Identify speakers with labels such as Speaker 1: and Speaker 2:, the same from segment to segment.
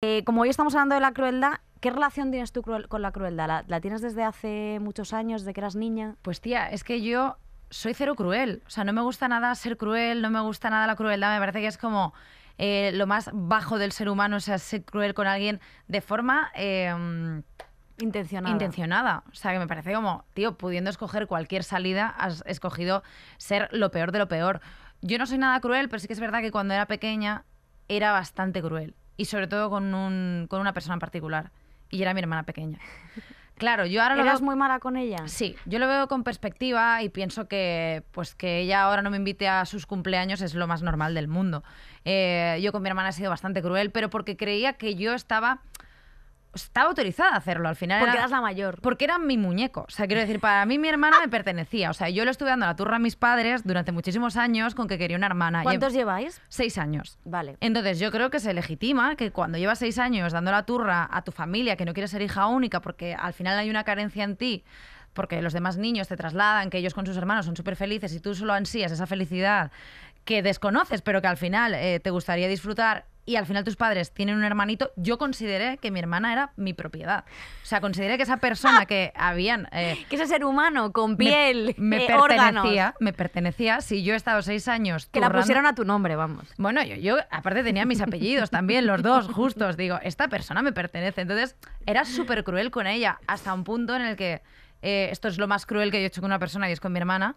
Speaker 1: Eh, como hoy estamos hablando de la crueldad, ¿qué relación tienes tú con la crueldad? ¿La, tienes desde hace muchos años, desde que eras niña? Pues tía, es que yo soy cero cruel. O sea, no me gusta nada ser cruel, no me gusta nada la crueldad. Me parece que es como eh, lo más bajo del ser humano, o sea, ser cruel con alguien de forma... Em, intencionada. Intencionada. O sea, que me parece como, tío, pudiendo escoger cualquier salida, has escogido ser lo peor de lo peor. Yo no soy nada cruel, pero sí que es verdad que cuando era pequeña era bastante cruel y sobre todo con, un, con una persona en particular. Y era mi hermana pequeña. Claro, yo ahora lo veo... muy mala con ella? Sí, yo lo veo con perspectiva y pienso que pues que ella ahora no me invite a sus cumpleaños es lo más normal del mundo. Eh, yo con mi hermana he sido bastante cruel, pero porque creía que yo estaba estaba autorizada a hacerlo al final. Porque eras la mayor. Porque era mi muñeco. O sea, quiero decir, para mí mi hermana me pertenecía. O sea, yo le estuve dando la turra a mis padres durante muchísimos años con que quería una hermana. Em- ¿Cuántos lleváis? Seis años. Vale. Entonces yo creo que se legitima que cuando llevas seis años dando la turra a tu familia, que no quieres ser hija única porque al final hay una carencia en ti, porque los demás niños te trasladan, que ellos con sus hermanos son súper felices y tú solo ansías esa felicidad que desconoces, pero que al final eh, te gustaría disfrutar y al final tus padres tienen un hermanito, yo consideré que mi hermana era mi propiedad. O sea, consideré que esa persona que habían... Eh, que ese ser humano con piel, me, eh, pertenecía, Me pertenecía, si yo he estado seis años... Que la pusieron a tu nombre, vamos. Bueno, yo, yo aparte tenía mis apellidos también, los dos justos. Digo, esta persona me pertenece. Entonces, era súper cruel con ella, hasta un punto en el que... Eh, esto es lo más cruel que yo he hecho con una persona y es con mi hermana,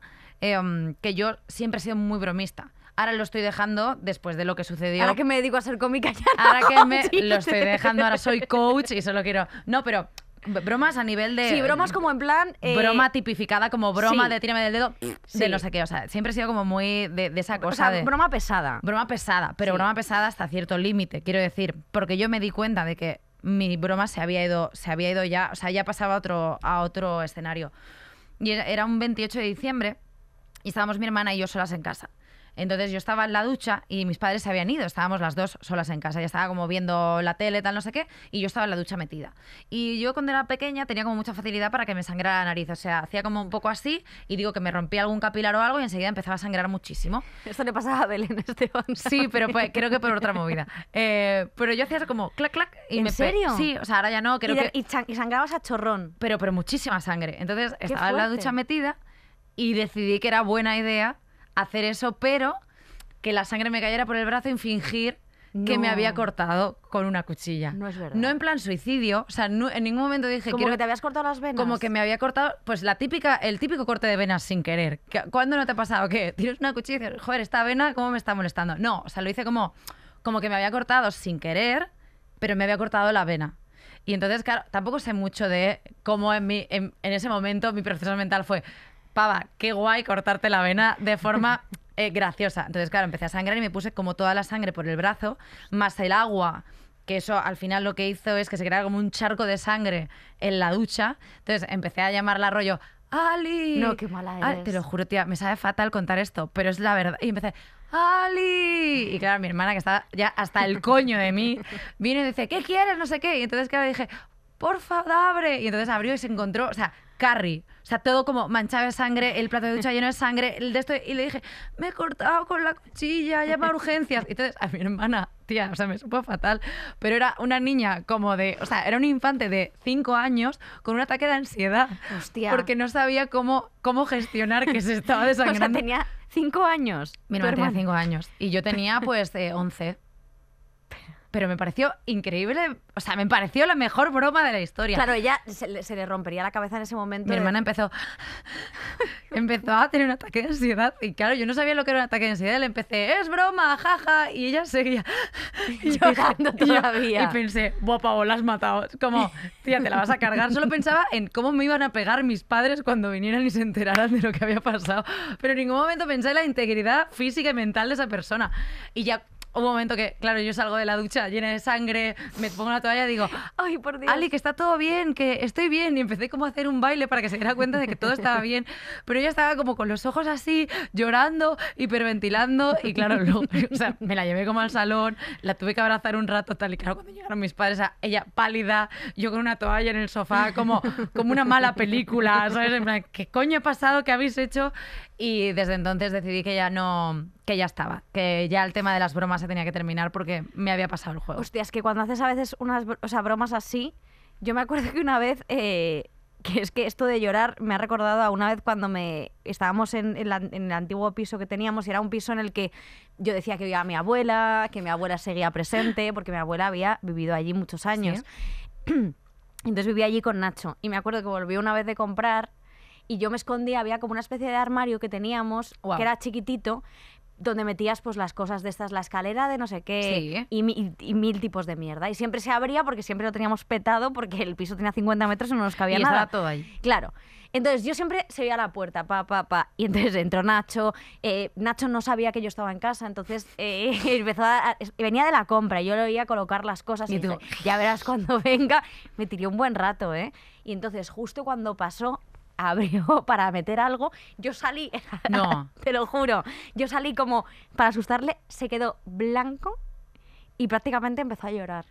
Speaker 1: um, que yo siempre he sido muy bromista. Ahora lo estoy dejando después de lo que sucedió. Ahora que me dedico a ser cómica ya. ahora que me lo estoy dejando, ahora soy coach y solo quiero. No, pero Bromas a nivel de. Sí, bromas como en plan. Eh, broma tipificada, como broma de tírame del dedo, sí. de no O sea, siempre he sido como muy de, esa cosa. O sea, broma pesada. Broma pesada, pero broma pesada hasta cierto límite, quiero decir. Porque yo me di cuenta de que mi broma se había ido, se había ido ya, o sea, ya pasaba otro, a otro escenario. Y era un 28 de diciembre y estábamos mi hermana y yo solas en casa. Entonces yo estaba en la ducha y mis padres se habían ido, estábamos las dos solas en casa, ya estaba como viendo la tele, tal, no sé qué, y yo estaba en la ducha metida. Y yo cuando era pequeña tenía como mucha facilidad para que me sangrara la nariz, o sea, hacía como un poco así y digo que me rompía algún capilar o algo y enseguida empezaba a sangrar muchísimo. Eso le pasaba a Belén Esteban. Sí, pero pues, creo que por otra movida. Eh, pero yo hacía como clac, clac y ¿En me serio? Sí, o sea, ahora ya no, creo ¿Y sangrabas a chorrón. Pero, pero muchísima sangre. Entonces estaba en la ducha metida y decidí que era buena idea hacer eso, pero que la sangre me cayera por el brazo y fingir que me había cortado con una cuchilla. No es verdad. No en plan suicidio, o sea, en ningún momento dije... Como que te habías cortado las venas. Como que me había cortado, pues la típica, el típico corte de venas sin querer. ¿Cuándo no te ha pasado que tienes una cuchilla y dices, joder, esta vena, ¿cómo me está molestando? No, o sea, lo hice como, como que me había cortado sin querer, pero me había cortado la vena. Y entonces, claro, tampoco sé mucho de cómo en, mi, en ese momento mi proceso mental fue, pava, qué guay cortarte la vena de forma eh, graciosa. Entonces, claro, empecé a sangrar y me puse como toda la sangre por el brazo, más el agua que eso al final lo que hizo es que se creara como un charco de sangre en la ducha. Entonces empecé a llamarla rollo, Ali. No, qué mala ah, eres. te lo juro, tía, me sabe fatal contar esto, pero es la verdad. Y empecé, Ali. Y claro, mi hermana, que estaba ya hasta el coño de mí, vino y dice, ¿qué quieres? No sé qué. Y entonces, claro, dije, por favor, abre. Y entonces abrió y se encontró, o sea, Carrie. O sea, todo como manchado de sangre, el plato de ducha lleno de sangre, el de esto. Y le dije, me he cortado con la cuchilla, llama a urgencias. Y entonces a mi hermana, tía, o sea, me supo fatal. Pero era una niña como de, o sea, era un infante de 5 años con un ataque de ansiedad. Hostia. Porque no sabía cómo, cómo gestionar que se estaba desangrando. o sea, tenía 5 años. Mi hermana tenía 5 años. Y yo tenía pues 11. Eh, pero me pareció increíble, o sea, me pareció la mejor broma de la historia. Claro, ella se, le, rompería la cabeza en ese momento. Mi hermana empezó, empezó a tener un ataque de ansiedad y claro, yo no sabía lo que era un ataque de ansiedad, le empecé, es broma, jaja, y ella seguía llorando todavía. Y, pensé, guapa, la has matado, como, tía, te la vas a cargar. Solo pensaba en cómo me iban a pegar mis padres cuando vinieran y se enteraran de lo que había pasado, pero en ningún momento pensé en la integridad física y mental de esa persona. Y ya un momento que, claro, yo salgo de la ducha llena de sangre, me pongo una toalla y digo, ay, por Dios. Ali, que está todo bien, que estoy bien. Y empecé como a hacer un baile para que se diera cuenta de que todo estaba bien. Pero ella estaba como con los ojos así, llorando, hiperventilando. Y claro, me la llevé como al salón, la tuve que abrazar un rato, tal. Y claro, cuando llegaron mis padres, ella pálida, yo con una toalla en el sofá, como, como una mala película, ¿sabes? En ¿qué coño ha pasado? ¿Qué habéis hecho? y desde entonces decidí que ya no que ya estaba, que ya el tema de las bromas se tenía que terminar porque me había pasado el juego. Hostia, que cuando haces a veces unas bromas así, yo me acuerdo que una vez eh, que es que esto de llorar me ha recordado a una vez cuando me estábamos en, el antiguo piso que teníamos y era un piso en el que yo decía que vivía mi abuela, que mi abuela seguía presente, porque mi abuela había vivido allí muchos años. Entonces vivía allí con Nacho y me acuerdo que volví una vez de comprar y yo me escondía, había como una especie de armario que teníamos, que era chiquitito, donde metías pues las cosas de estas, la escalera de no sé qué y, mil tipos de mierda. Y siempre se abría porque siempre lo teníamos petado porque el piso tenía 50 metros y no nos cabía nada. todo ahí. Claro. Entonces yo siempre se veía la puerta, pa, pa, pa. Y entonces entró Nacho. Eh, Nacho no sabía que yo estaba en casa, entonces eh, empezó venía de la compra. y Yo le oía colocar las cosas y, dije, ya verás cuando venga. Me tiré un buen rato, ¿eh? Y entonces justo cuando pasó, abrió para meter algo, yo salí, no. te lo juro, yo salí como para asustarle, se quedó blanco y prácticamente empezó a llorar.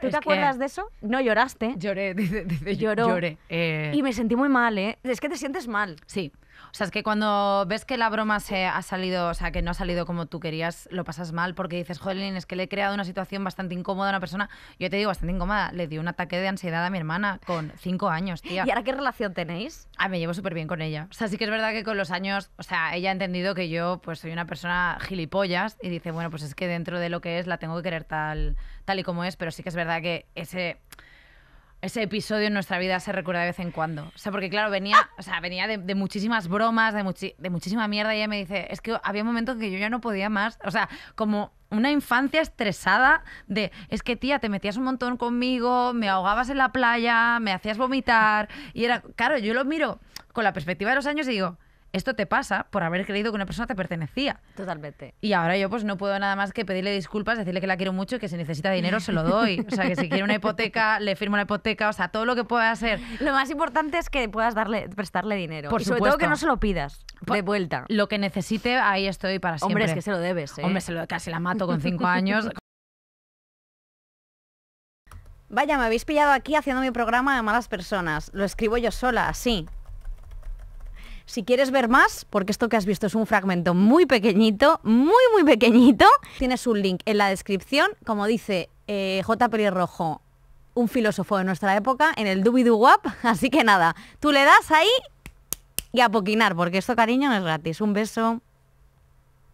Speaker 1: ¿tú te acuerdas de eso? No lloraste. Lloré, dice, lloró. Lloré. Eh. Y me sentí muy mal, ¿eh? Es que te sientes mal. Sí. O sea, es que cuando ves que la broma se ha salido, o sea, que no ha salido como tú querías, lo pasas mal porque dices, jolín, es que le he creado una situación bastante incómoda a una persona. Yo te digo, bastante incómoda. Le dio un ataque de ansiedad a mi hermana con cinco años, tía. ¿Y ahora qué relación tenéis? Ah, me llevo súper bien con ella. O sea, sí que es verdad que con los años, o sea, ella ha entendido que yo, pues, soy una persona gilipollas y dice, bueno, pues es que dentro de lo que es la tengo que querer tal, tal y como es, pero que es verdad que ese, ese episodio en nuestra vida se recuerda de vez en cuando. O sea, porque claro, venía, ah. o sea, venía de, muchísimas bromas, de, de muchísima mierda, y ella me dice, es que había momentos que yo ya no podía más. O sea, como una infancia estresada de, es que tía, te metías un montón conmigo, me ahogabas en la playa, me hacías vomitar, y era, claro, yo lo miro con la perspectiva de los años y digo, esto te pasa por haber creído que una persona te pertenecía. Totalmente. Y ahora yo pues no puedo nada más que pedirle disculpas, decirle que la quiero mucho y que si necesita dinero se lo doy. O sea, que si quiere una hipoteca, le firmo una hipoteca, o sea, todo lo que pueda hacer. Lo más importante es que puedas darle, prestarle dinero. Por sobre todo que no se lo pidas de vuelta. Lo que necesite, ahí estoy para siempre. Hombre, es que se lo debes, ¿eh? Hombre, se lo, casi la mato con cinco años. Vaya, me habéis pillado aquí haciendo mi programa de malas personas. Lo escribo yo sola, así, si quieres ver más, porque esto que has visto es un fragmento muy pequeñito, muy, muy pequeñito, tienes un link en la descripción, como dice eh, J. J. Rojo, un filósofo de nuestra época, en el Wap. Así que nada, tú le das ahí y a poquinar, porque esto, cariño, no es gratis. Un beso.